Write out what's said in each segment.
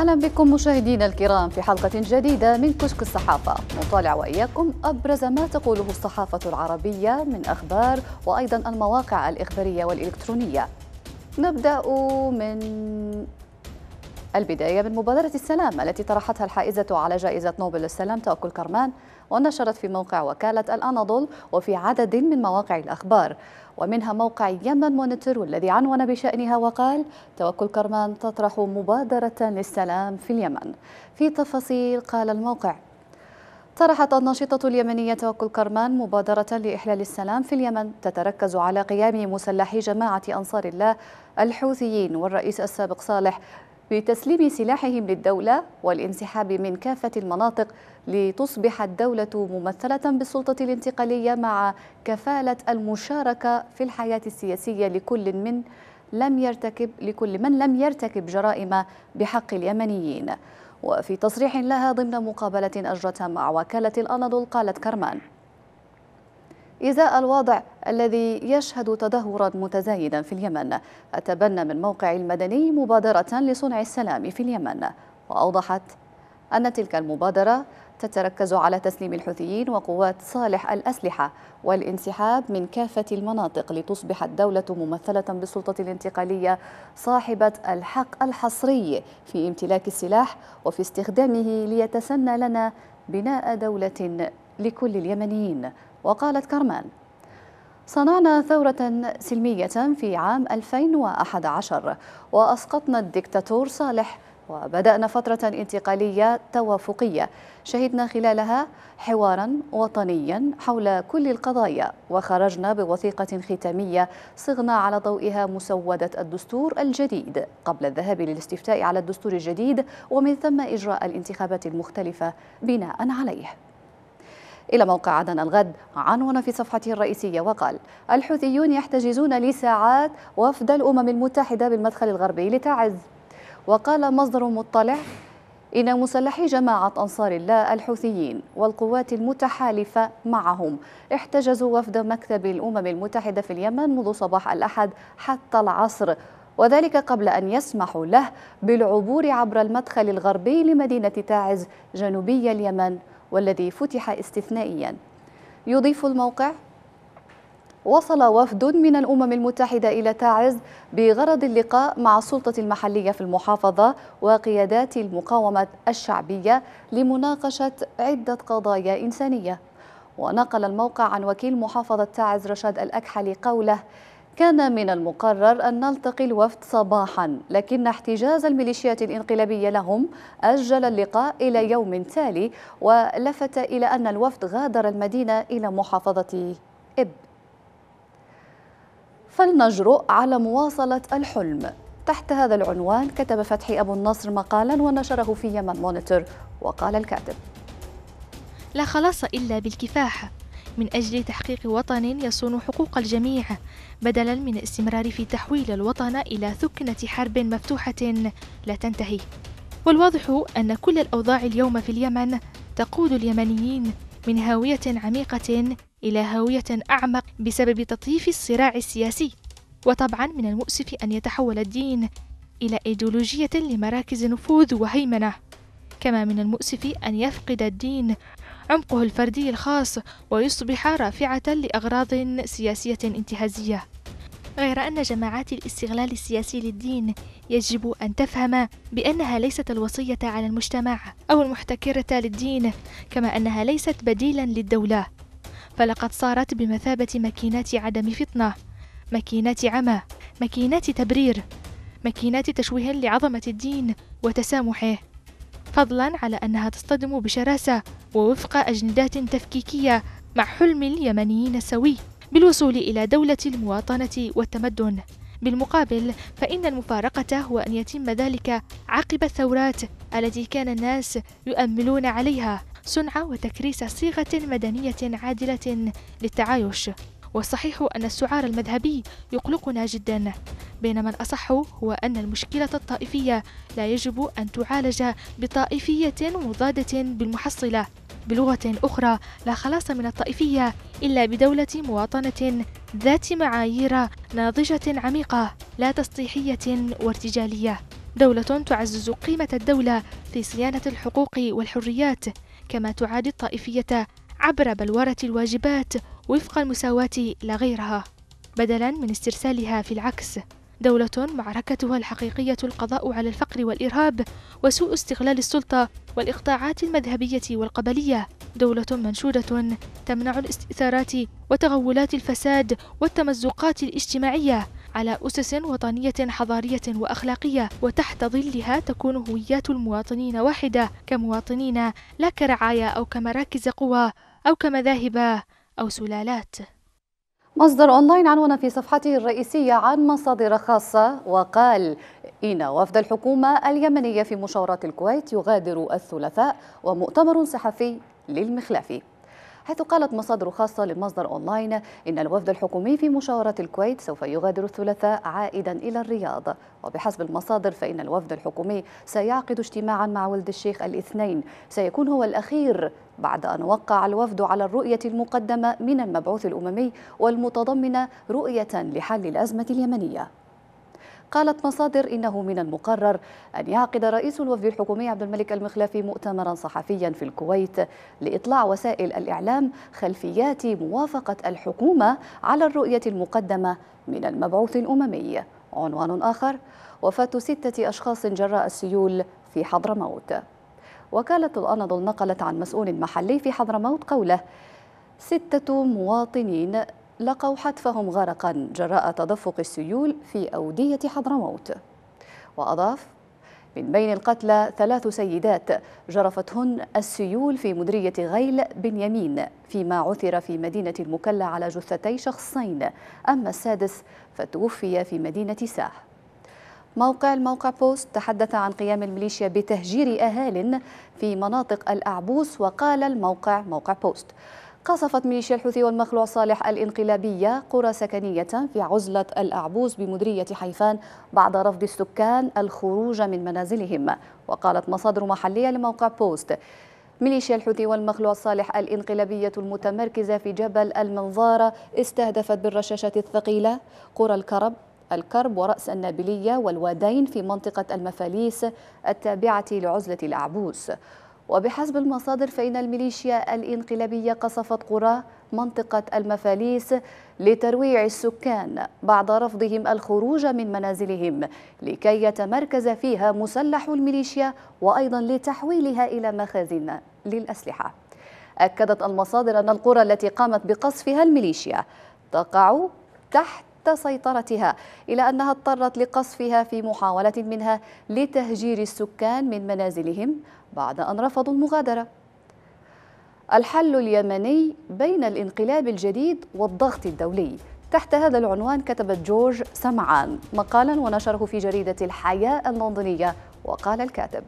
أهلا بكم مشاهدينا الكرام في حلقة جديدة من كشك الصحافة نطالع وإياكم أبرز ما تقوله الصحافة العربية من أخبار وأيضا المواقع الإخبارية والإلكترونية نبدأ من البداية من مبادرة السلام التي طرحتها الحائزة على جائزة نوبل للسلام تأكل كرمان ونشرت في موقع وكالة الأناضول وفي عدد من مواقع الأخبار ومنها موقع يمن مونيتور والذي عنون بشأنها وقال توكل كرمان تطرح مبادرة للسلام في اليمن في تفاصيل قال الموقع طرحت الناشطة اليمنية توكل كرمان مبادرة لإحلال السلام في اليمن تتركز على قيام مسلحي جماعة أنصار الله الحوثيين والرئيس السابق صالح بتسليم سلاحهم للدولة والانسحاب من كافة المناطق لتصبح الدولة ممثلة بالسلطة الانتقالية مع كفالة المشاركة في الحياة السياسية لكل من لم يرتكب لكل من لم يرتكب جرائم بحق اليمنيين وفي تصريح لها ضمن مقابلة أجرتها مع وكالة الأناضول قالت كرمان إزاء الوضع الذي يشهد تدهورا متزايدا في اليمن أتبنى من موقع المدني مبادرة لصنع السلام في اليمن وأوضحت أن تلك المبادرة تتركز على تسليم الحوثيين وقوات صالح الأسلحة والانسحاب من كافة المناطق لتصبح الدولة ممثلة بالسلطة الانتقالية صاحبة الحق الحصري في امتلاك السلاح وفي استخدامه ليتسنى لنا بناء دولة لكل اليمنيين وقالت كارمان صنعنا ثورة سلمية في عام 2011 وأسقطنا الدكتاتور صالح وبدأنا فترة انتقالية توافقية شهدنا خلالها حوارا وطنيا حول كل القضايا وخرجنا بوثيقة ختامية صغنا على ضوئها مسودة الدستور الجديد قبل الذهاب للاستفتاء على الدستور الجديد ومن ثم إجراء الانتخابات المختلفة بناء عليه إلى موقع عدن الغد عنون في صفحته الرئيسية وقال الحوثيون يحتجزون لساعات وفد الأمم المتحدة بالمدخل الغربي لتعز وقال مصدر مطلع إن مسلحي جماعة أنصار الله الحوثيين والقوات المتحالفة معهم احتجزوا وفد مكتب الأمم المتحدة في اليمن منذ صباح الأحد حتى العصر وذلك قبل أن يسمحوا له بالعبور عبر المدخل الغربي لمدينة تعز جنوبي اليمن والذي فتح استثنائيا يضيف الموقع وصل وفد من الأمم المتحدة إلى تعز بغرض اللقاء مع السلطة المحلية في المحافظة وقيادات المقاومة الشعبية لمناقشة عدة قضايا إنسانية ونقل الموقع عن وكيل محافظة تعز رشاد الأكحلي قوله كان من المقرر أن نلتقي الوفد صباحا لكن احتجاز الميليشيات الانقلابية لهم أجل اللقاء إلى يوم تالي ولفت إلى أن الوفد غادر المدينة إلى محافظة إب فلنجرؤ على مواصلة الحلم تحت هذا العنوان كتب فتحي أبو النصر مقالا ونشره في يمن مونيتور وقال الكاتب لا خلاص إلا بالكفاح من أجل تحقيق وطن يصون حقوق الجميع بدلا من الاستمرار في تحويل الوطن إلى ثكنة حرب مفتوحة لا تنتهي والواضح أن كل الأوضاع اليوم في اليمن تقود اليمنيين من هاوية عميقة إلى هاوية أعمق بسبب تطييف الصراع السياسي وطبعا من المؤسف أن يتحول الدين إلى إيديولوجية لمراكز نفوذ وهيمنة كما من المؤسف أن يفقد الدين عمقه الفردي الخاص ويصبح رافعة لأغراض سياسية انتهازية غير أن جماعات الاستغلال السياسي للدين يجب أن تفهم بأنها ليست الوصية على المجتمع أو المحتكرة للدين كما أنها ليست بديلا للدولة فلقد صارت بمثابة ماكينات عدم فطنة ماكينات عمى ماكينات تبرير ماكينات تشويه لعظمة الدين وتسامحه فضلا على أنها تصطدم بشراسة ووفق أجندات تفكيكية مع حلم اليمنيين السوي بالوصول إلى دولة المواطنة والتمدن بالمقابل فإن المفارقة هو أن يتم ذلك عقب الثورات التي كان الناس يؤملون عليها صنع وتكريس صيغة مدنية عادلة للتعايش والصحيح أن السعار المذهبي يقلقنا جدا بينما الأصح هو أن المشكلة الطائفية لا يجب أن تعالج بطائفية مضادة بالمحصلة بلغة أخرى لا خلاص من الطائفية إلا بدولة مواطنة ذات معايير ناضجة عميقة لا تسطيحية وارتجالية دولة تعزز قيمة الدولة في صيانة الحقوق والحريات كما تعادي الطائفية عبر بلورة الواجبات وفق المساواة لا غيرها بدلا من استرسالها في العكس دولة معركتها الحقيقية القضاء على الفقر والإرهاب وسوء استغلال السلطة والإقطاعات المذهبية والقبلية دولة منشودة تمنع الاستئثارات وتغولات الفساد والتمزقات الاجتماعية على أسس وطنية حضارية وأخلاقية وتحت ظلها تكون هويات المواطنين واحدة كمواطنين لا كرعايا أو كمراكز قوى أو كمذاهب أو سلالات مصدر أونلاين عنون في صفحته الرئيسية عن مصادر خاصة وقال إن وفد الحكومة اليمنية في مشاورات الكويت يغادر الثلاثاء ومؤتمر صحفي للمخلافي حيث قالت مصادر خاصة للمصدر أونلاين إن الوفد الحكومي في مشاورة الكويت سوف يغادر الثلاثاء عائدا إلى الرياض وبحسب المصادر فإن الوفد الحكومي سيعقد اجتماعا مع ولد الشيخ الاثنين سيكون هو الأخير بعد أن وقع الوفد على الرؤية المقدمة من المبعوث الأممي والمتضمنة رؤية لحل الأزمة اليمنية قالت مصادر إنه من المقرر أن يعقد رئيس الوفد الحكومي عبد الملك المخلافي مؤتمرا صحفيا في الكويت لإطلاع وسائل الإعلام خلفيات موافقة الحكومة على الرؤية المقدمة من المبعوث الأممي عنوان آخر وفاة ستة أشخاص جراء السيول في حضرموت وكالة الأناضل نقلت عن مسؤول محلي في حضرموت قوله ستة مواطنين لقوا حتفهم غرقا جراء تدفق السيول في أودية حضرموت وأضاف من بين القتلى ثلاث سيدات جرفتهن السيول في مدرية غيل بن يمين فيما عثر في مدينة المكلا على جثتي شخصين أما السادس فتوفي في مدينة ساه موقع الموقع بوست تحدث عن قيام الميليشيا بتهجير أهال في مناطق الأعبوس وقال الموقع موقع بوست قصفت ميليشيا الحوثي والمخلوع صالح الانقلابية قرى سكنية في عزلة الأعبوز بمديرية حيفان بعد رفض السكان الخروج من منازلهم وقالت مصادر محلية لموقع بوست ميليشيا الحوثي والمخلوع صالح الانقلابية المتمركزة في جبل المنظارة استهدفت بالرشاشات الثقيلة قرى الكرب الكرب ورأس النابلية والوادين في منطقة المفاليس التابعة لعزلة الأعبوس وبحسب المصادر فإن الميليشيا الإنقلابية قصفت قرى منطقة المفاليس لترويع السكان بعد رفضهم الخروج من منازلهم لكي يتمركز فيها مسلح الميليشيا وأيضا لتحويلها إلى مخازن للأسلحة أكدت المصادر أن القرى التي قامت بقصفها الميليشيا تقع تحت تحت سيطرتها إلى أنها اضطرت لقصفها في محاولة منها لتهجير السكان من منازلهم بعد أن رفضوا المغادرة الحل اليمني بين الانقلاب الجديد والضغط الدولي تحت هذا العنوان كتبت جورج سمعان مقالا ونشره في جريدة الحياة اللندنية وقال الكاتب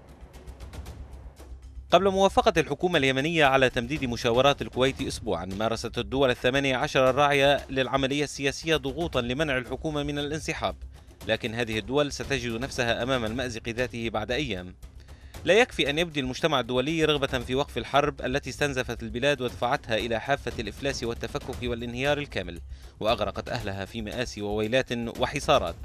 قبل موافقة الحكومة اليمنية على تمديد مشاورات الكويت أسبوعا مارست الدول الثمانية عشر الراعية للعملية السياسية ضغوطا لمنع الحكومة من الانسحاب لكن هذه الدول ستجد نفسها أمام المأزق ذاته بعد أيام لا يكفي أن يبدي المجتمع الدولي رغبة في وقف الحرب التي استنزفت البلاد ودفعتها إلى حافة الإفلاس والتفكك والانهيار الكامل وأغرقت أهلها في مآسي وويلات وحصارات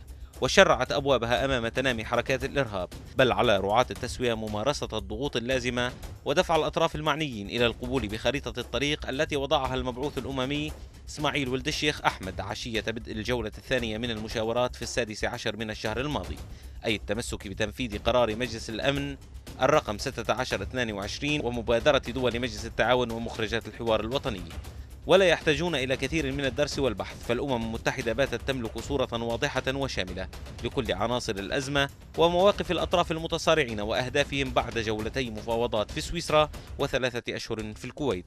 وشرعت أبوابها أمام تنامي حركات الإرهاب بل على رعاة التسوية ممارسة الضغوط اللازمة ودفع الأطراف المعنيين إلى القبول بخريطة الطريق التي وضعها المبعوث الأممي اسماعيل ولد الشيخ أحمد عشية بدء الجولة الثانية من المشاورات في السادس عشر من الشهر الماضي أي التمسك بتنفيذ قرار مجلس الأمن الرقم 1622 ومبادرة دول مجلس التعاون ومخرجات الحوار الوطني ولا يحتاجون إلى كثير من الدرس والبحث فالأمم المتحدة باتت تملك صورة واضحة وشاملة لكل عناصر الأزمة ومواقف الأطراف المتصارعين وأهدافهم بعد جولتي مفاوضات في سويسرا وثلاثة أشهر في الكويت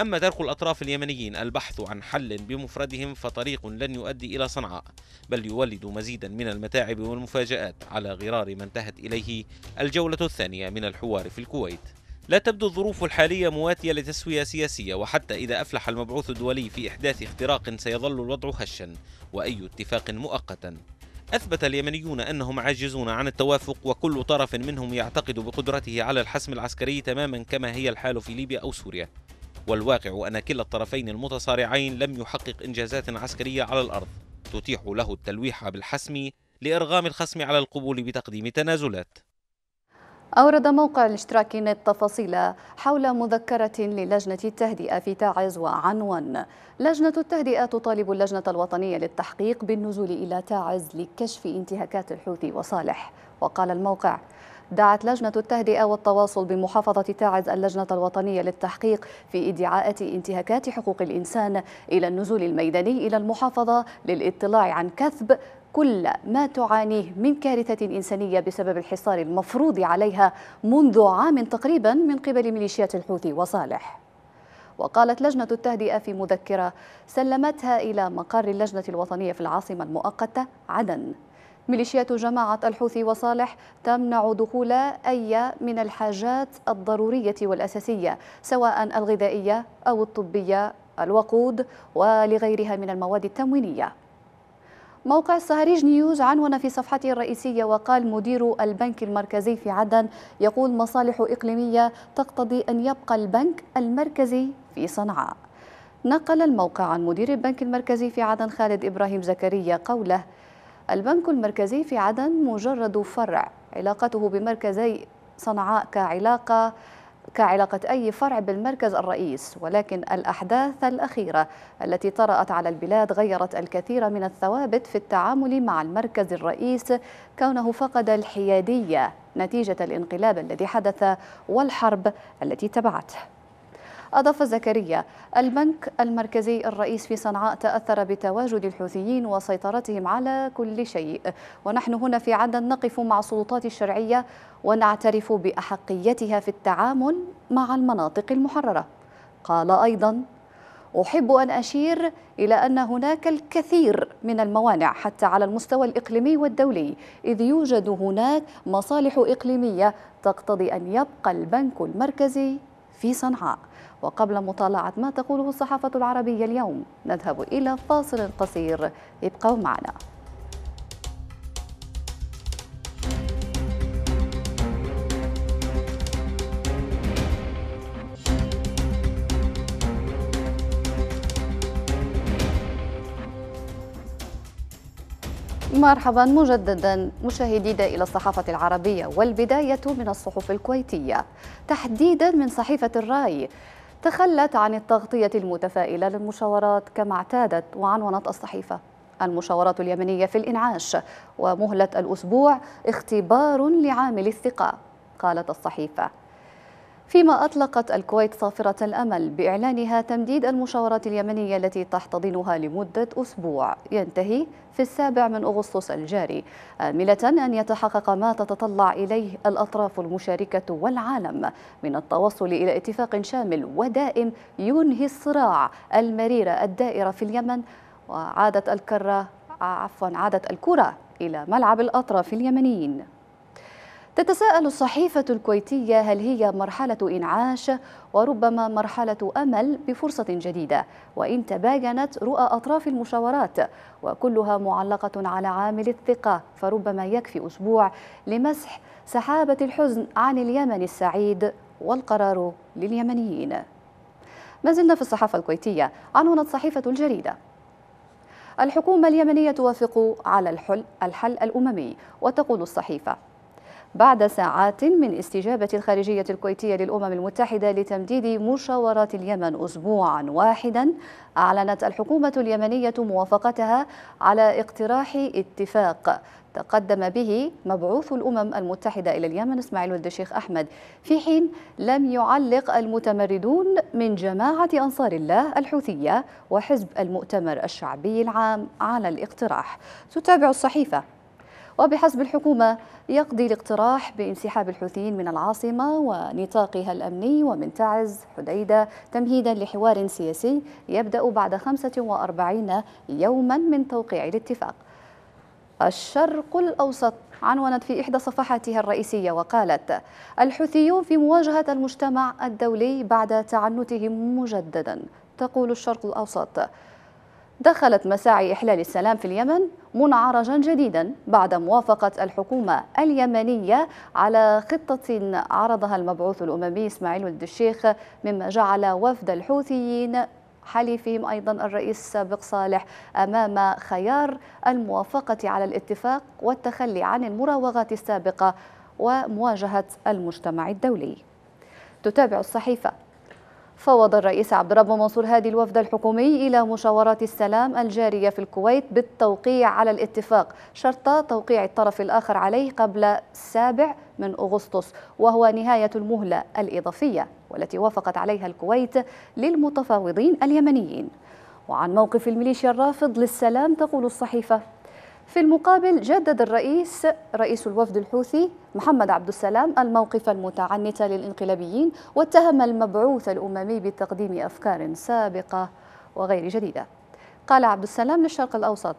أما ترك الأطراف اليمنيين البحث عن حل بمفردهم فطريق لن يؤدي إلى صنعاء بل يولد مزيدا من المتاعب والمفاجآت على غرار ما انتهت إليه الجولة الثانية من الحوار في الكويت لا تبدو الظروف الحالية مواتية لتسوية سياسية وحتى إذا أفلح المبعوث الدولي في إحداث اختراق سيظل الوضع هشا وأي اتفاق مؤقتا أثبت اليمنيون أنهم عاجزون عن التوافق وكل طرف منهم يعتقد بقدرته على الحسم العسكري تماما كما هي الحال في ليبيا أو سوريا والواقع أن كلا الطرفين المتصارعين لم يحقق إنجازات عسكرية على الأرض تتيح له التلويح بالحسم لإرغام الخصم على القبول بتقديم تنازلات أورد موقع نت تفاصيل حول مذكرة للجنة التهدئة في تعز وعنوان لجنة التهدئة تطالب اللجنة الوطنية للتحقيق بالنزول إلى تعز لكشف انتهاكات الحوثي وصالح وقال الموقع دعت لجنة التهدئة والتواصل بمحافظة تعز اللجنة الوطنية للتحقيق في إدعاءات انتهاكات حقوق الإنسان إلى النزول الميداني إلى المحافظة للاطلاع عن كثب كل ما تعانيه من كارثة إنسانية بسبب الحصار المفروض عليها منذ عام تقريبا من قبل ميليشيات الحوثي وصالح وقالت لجنة التهدئة في مذكرة سلمتها إلى مقر اللجنة الوطنية في العاصمة المؤقتة عدن ميليشيات جماعة الحوثي وصالح تمنع دخول أي من الحاجات الضرورية والأساسية سواء الغذائية أو الطبية الوقود ولغيرها من المواد التموينية موقع السهريج نيوز عنون في صفحته الرئيسية وقال مدير البنك المركزي في عدن يقول مصالح إقليمية تقتضي أن يبقى البنك المركزي في صنعاء نقل الموقع عن مدير البنك المركزي في عدن خالد إبراهيم زكريا قوله البنك المركزي في عدن مجرد فرع علاقته بمركزي صنعاء كعلاقة كعلاقة أي فرع بالمركز الرئيس ولكن الأحداث الأخيرة التي طرأت على البلاد غيرت الكثير من الثوابت في التعامل مع المركز الرئيس كونه فقد الحيادية نتيجة الانقلاب الذي حدث والحرب التي تبعته أضاف زكريا البنك المركزي الرئيس في صنعاء تأثر بتواجد الحوثيين وسيطرتهم على كل شيء ونحن هنا في عدن نقف مع السلطات الشرعية ونعترف بأحقيتها في التعامل مع المناطق المحررة قال أيضا أحب أن أشير إلى أن هناك الكثير من الموانع حتى على المستوى الإقليمي والدولي إذ يوجد هناك مصالح إقليمية تقتضي أن يبقى البنك المركزي في صنعاء وقبل مطالعة ما تقوله الصحافة العربية اليوم نذهب إلى فاصل قصير ابقوا معنا مرحبا مجددا مشاهدينا الى الصحافه العربيه والبدايه من الصحف الكويتيه تحديدا من صحيفه الراي تخلت عن التغطية المتفائلة للمشاورات كما اعتادت وعنونت الصحيفة المشاورات اليمنية في الإنعاش ومهلة الأسبوع اختبار لعامل الثقة قالت الصحيفة فيما أطلقت الكويت صافرة الأمل بإعلانها تمديد المشاورات اليمنية التي تحتضنها لمدة أسبوع ينتهي في السابع من أغسطس الجاري آملة أن يتحقق ما تتطلع إليه الأطراف المشاركة والعالم من التوصل إلى اتفاق شامل ودائم ينهي الصراع المريرة الدائرة في اليمن وعادت الكرة عفوا عادت الكرة إلى ملعب الأطراف اليمنيين تتساءل الصحيفة الكويتية هل هي مرحلة إنعاش وربما مرحلة أمل بفرصة جديدة وإن تباينت رؤى أطراف المشاورات وكلها معلقة على عامل الثقة فربما يكفي أسبوع لمسح سحابة الحزن عن اليمن السعيد والقرار لليمنيين ما زلنا في الصحافة الكويتية عنونة صحيفة الجريدة الحكومة اليمنية توافق على الحل, الحل الأممي وتقول الصحيفة بعد ساعات من استجابة الخارجية الكويتية للأمم المتحدة لتمديد مشاورات اليمن أسبوعا واحدا أعلنت الحكومة اليمنية موافقتها على اقتراح اتفاق تقدم به مبعوث الأمم المتحدة إلى اليمن إسماعيل ولد الشيخ أحمد في حين لم يعلق المتمردون من جماعة أنصار الله الحوثية وحزب المؤتمر الشعبي العام على الاقتراح تتابع الصحيفة وبحسب الحكومة يقضي الاقتراح بانسحاب الحوثيين من العاصمة ونطاقها الأمني ومن تعز حديدة تمهيدا لحوار سياسي يبدأ بعد 45 يوما من توقيع الاتفاق الشرق الأوسط عنونت في إحدى صفحاتها الرئيسية وقالت الحوثيون في مواجهة المجتمع الدولي بعد تعنتهم مجددا تقول الشرق الأوسط دخلت مساعي إحلال السلام في اليمن منعرجا جديدا بعد موافقة الحكومة اليمنية على خطة عرضها المبعوث الأممي إسماعيل ولد الشيخ مما جعل وفد الحوثيين حليفهم أيضا الرئيس السابق صالح أمام خيار الموافقة على الاتفاق والتخلي عن المراوغات السابقة ومواجهة المجتمع الدولي تتابع الصحيفة فوض الرئيس عبد الرب منصور هادي الوفد الحكومي إلى مشاورات السلام الجارية في الكويت بالتوقيع على الاتفاق شرط توقيع الطرف الآخر عليه قبل السابع من أغسطس وهو نهاية المهلة الإضافية والتي وافقت عليها الكويت للمتفاوضين اليمنيين وعن موقف الميليشيا الرافض للسلام تقول الصحيفة في المقابل جدد الرئيس رئيس الوفد الحوثي محمد عبد السلام الموقف المتعنت للانقلابيين واتهم المبعوث الأممي بتقديم أفكار سابقة وغير جديدة قال عبد السلام للشرق الأوسط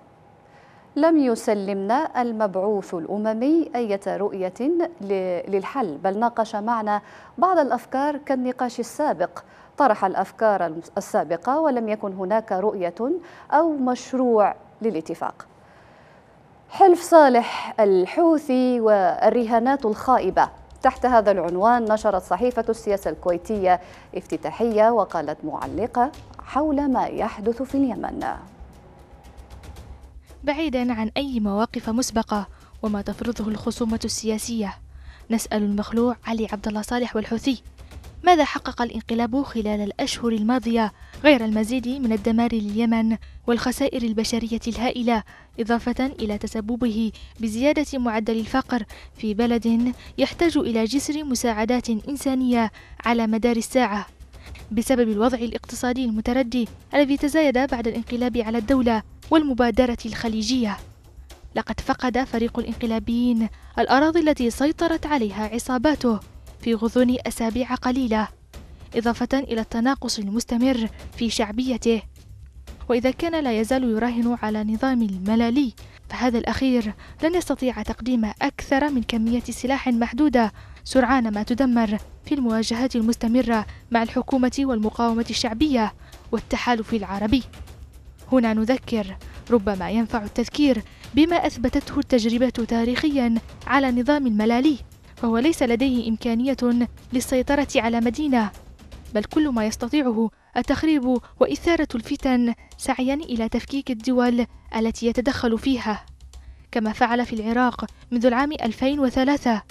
لم يسلمنا المبعوث الأممي أية رؤية للحل بل ناقش معنا بعض الأفكار كالنقاش السابق طرح الأفكار السابقة ولم يكن هناك رؤية أو مشروع للاتفاق حلف صالح الحوثي والرهانات الخائبة تحت هذا العنوان نشرت صحيفة السياسة الكويتية افتتاحية وقالت معلقة حول ما يحدث في اليمن بعيدا عن أي مواقف مسبقة وما تفرضه الخصومة السياسية نسأل المخلوع علي عبد الله صالح والحوثي ماذا حقق الانقلاب خلال الأشهر الماضية غير المزيد من الدمار لليمن والخسائر البشرية الهائلة إضافة إلى تسببه بزيادة معدل الفقر في بلد يحتاج إلى جسر مساعدات إنسانية على مدار الساعة بسبب الوضع الاقتصادي المتردي الذي تزايد بعد الانقلاب على الدولة والمبادرة الخليجية لقد فقد فريق الانقلابيين الأراضي التي سيطرت عليها عصاباته في غضون أسابيع قليلة إضافة إلى التناقص المستمر في شعبيته وإذا كان لا يزال يراهن على نظام الملالي فهذا الأخير لن يستطيع تقديم أكثر من كمية سلاح محدودة سرعان ما تدمر في المواجهات المستمرة مع الحكومة والمقاومة الشعبية والتحالف العربي. هنا نذكر ربما ينفع التذكير بما أثبتته التجربة تاريخيا على نظام الملالي فهو ليس لديه إمكانية للسيطرة على مدينة بل كل ما يستطيعه التخريب وإثارة الفتن سعيا إلى تفكيك الدول التي يتدخل فيها كما فعل في العراق منذ العام 2003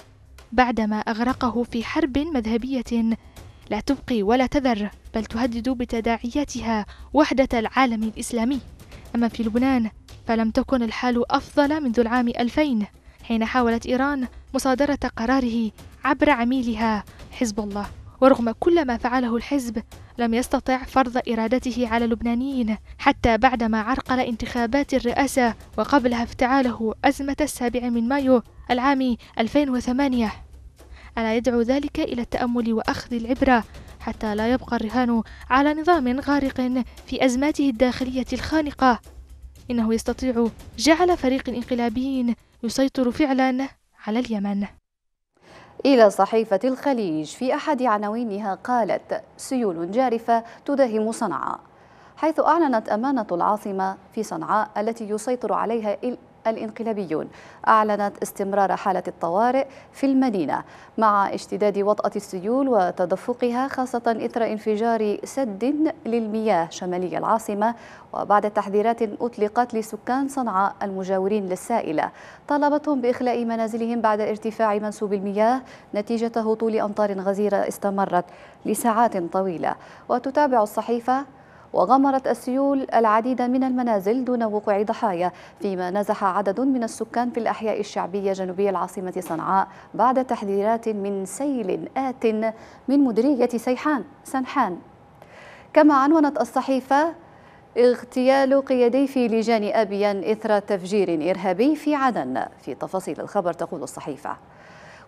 بعدما أغرقه في حرب مذهبية لا تبقي ولا تذر بل تهدد بتداعياتها وحدة العالم الإسلامي أما في لبنان فلم تكن الحال أفضل منذ العام 2000 حين حاولت إيران مصادرة قراره عبر عميلها حزب الله ورغم كل ما فعله الحزب لم يستطع فرض إرادته على اللبنانيين حتى بعدما عرقل انتخابات الرئاسة وقبلها افتعاله أزمة السابع من مايو العام 2008 ألا يدعو ذلك إلى التأمل وأخذ العبرة حتى لا يبقى الرهان على نظام غارق في أزماته الداخلية الخانقة إنه يستطيع جعل فريق الإنقلابيين يسيطر فعلا على اليمن إلى صحيفة الخليج في أحد عناوينها قالت سيول جارفة تداهم صنعاء حيث أعلنت أمانة العاصمة في صنعاء التي يسيطر عليها الانقلابيون أعلنت استمرار حالة الطوارئ في المدينة مع اشتداد وطأة السيول وتدفقها خاصة إثر انفجار سد للمياه شمالي العاصمة وبعد تحذيرات أطلقت لسكان صنعاء المجاورين للسائلة طالبتهم بإخلاء منازلهم بعد ارتفاع منسوب المياه نتيجة هطول أمطار غزيرة استمرت لساعات طويلة وتتابع الصحيفة وغمرت السيول العديد من المنازل دون وقوع ضحايا فيما نزح عدد من السكان في الأحياء الشعبية جنوبي العاصمة صنعاء بعد تحذيرات من سيل آت من مديرية سيحان سنحان كما عنونت الصحيفة اغتيال قيادي في لجان أبيان إثر تفجير إرهابي في عدن في تفاصيل الخبر تقول الصحيفة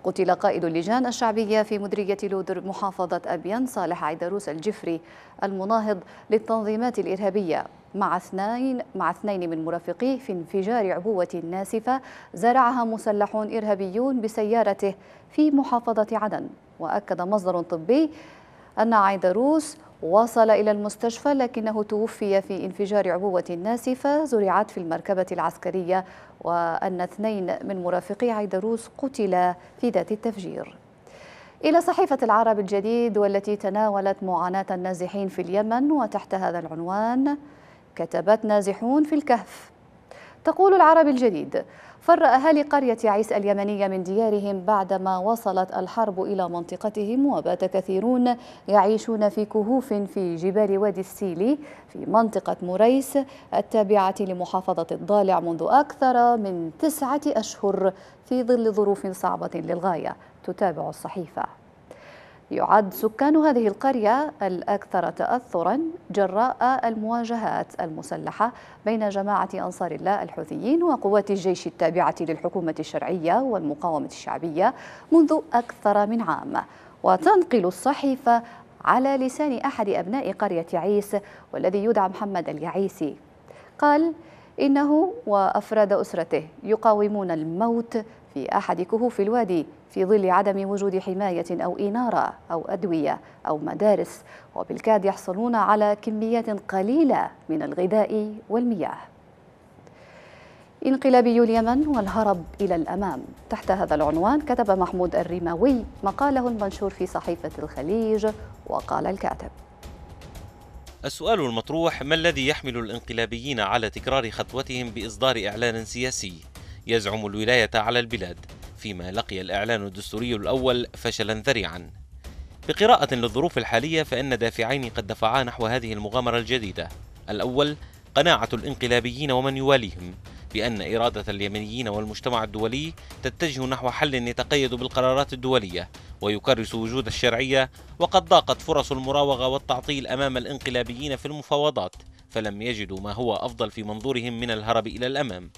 قتل قائد اللجان الشعبية في مدرية لودر محافظة أبيان صالح عيدروس الجفري المناهض للتنظيمات الإرهابية مع اثنين مع اثنين من مرافقيه في انفجار عبوة ناسفة زرعها مسلحون إرهابيون بسيارته في محافظة عدن وأكد مصدر طبي أن عيدروس وصل إلى المستشفى لكنه توفي في انفجار عبوة ناسفة زرعت في المركبة العسكرية وأن اثنين من مرافقي عيدروس قتلا في ذات التفجير إلى صحيفة العرب الجديد والتي تناولت معاناة النازحين في اليمن وتحت هذا العنوان كتبت نازحون في الكهف تقول العرب الجديد فر أهالي قرية عيس اليمنية من ديارهم بعدما وصلت الحرب إلى منطقتهم وبات كثيرون يعيشون في كهوف في جبال وادي السيلي في منطقة مريس التابعة لمحافظة الضالع منذ أكثر من تسعة أشهر في ظل ظروف صعبة للغاية تتابع الصحيفة يعد سكان هذه القرية الأكثر تأثرا جراء المواجهات المسلحة بين جماعة أنصار الله الحوثيين وقوات الجيش التابعة للحكومة الشرعية والمقاومة الشعبية منذ أكثر من عام وتنقل الصحيفة على لسان أحد أبناء قرية عيس والذي يدعى محمد اليعيسي قال إنه وأفراد أسرته يقاومون الموت في أحد كهوف الوادي في ظل عدم وجود حماية أو إنارة أو أدوية أو مدارس وبالكاد يحصلون على كميات قليلة من الغذاء والمياه انقلابي اليمن والهرب إلى الأمام تحت هذا العنوان كتب محمود الرماوي مقاله المنشور في صحيفة الخليج وقال الكاتب السؤال المطروح ما الذي يحمل الانقلابيين على تكرار خطوتهم بإصدار إعلان سياسي يزعم الولاية على البلاد فيما لقي الإعلان الدستوري الأول فشلا ذريعا بقراءة للظروف الحالية فإن دافعين قد دفعا نحو هذه المغامرة الجديدة الأول قناعة الانقلابيين ومن يواليهم بأن إرادة اليمنيين والمجتمع الدولي تتجه نحو حل يتقيد بالقرارات الدولية ويكرس وجود الشرعية وقد ضاقت فرص المراوغة والتعطيل أمام الانقلابيين في المفاوضات فلم يجدوا ما هو أفضل في منظورهم من الهرب إلى الأمام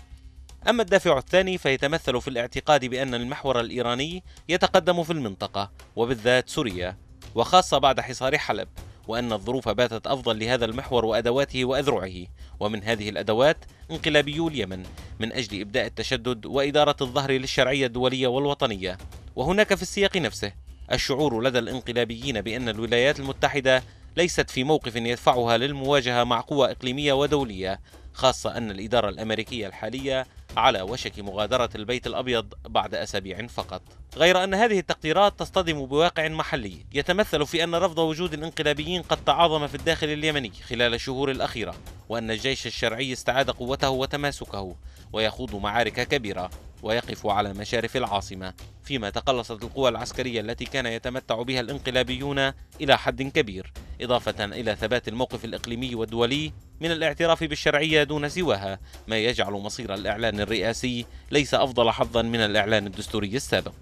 أما الدافع الثاني فيتمثل في الاعتقاد بأن المحور الإيراني يتقدم في المنطقة وبالذات سوريا وخاصة بعد حصار حلب وأن الظروف باتت أفضل لهذا المحور وأدواته وأذرعه ومن هذه الأدوات انقلابيو اليمن من أجل إبداء التشدد وإدارة الظهر للشرعية الدولية والوطنية وهناك في السياق نفسه الشعور لدى الانقلابيين بأن الولايات المتحدة ليست في موقف يدفعها للمواجهة مع قوى إقليمية ودولية خاصة أن الإدارة الأمريكية الحالية على وشك مغادرة البيت الأبيض بعد أسابيع فقط غير أن هذه التقديرات تصطدم بواقع محلي يتمثل في أن رفض وجود الانقلابيين قد تعاظم في الداخل اليمني خلال الشهور الأخيرة وأن الجيش الشرعي استعاد قوته وتماسكه ويخوض معارك كبيرة ويقف على مشارف العاصمة فيما تقلصت القوى العسكرية التي كان يتمتع بها الانقلابيون إلى حد كبير إضافة إلى ثبات الموقف الإقليمي والدولي من الاعتراف بالشرعية دون سواها ما يجعل مصير الإعلان الرئاسي ليس أفضل حظا من الإعلان الدستوري السابق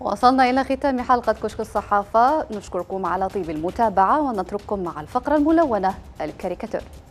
وصلنا إلى ختام حلقة كشك الصحافة نشكركم على طيب المتابعة ونترككم مع الفقرة الملونة الكاريكاتير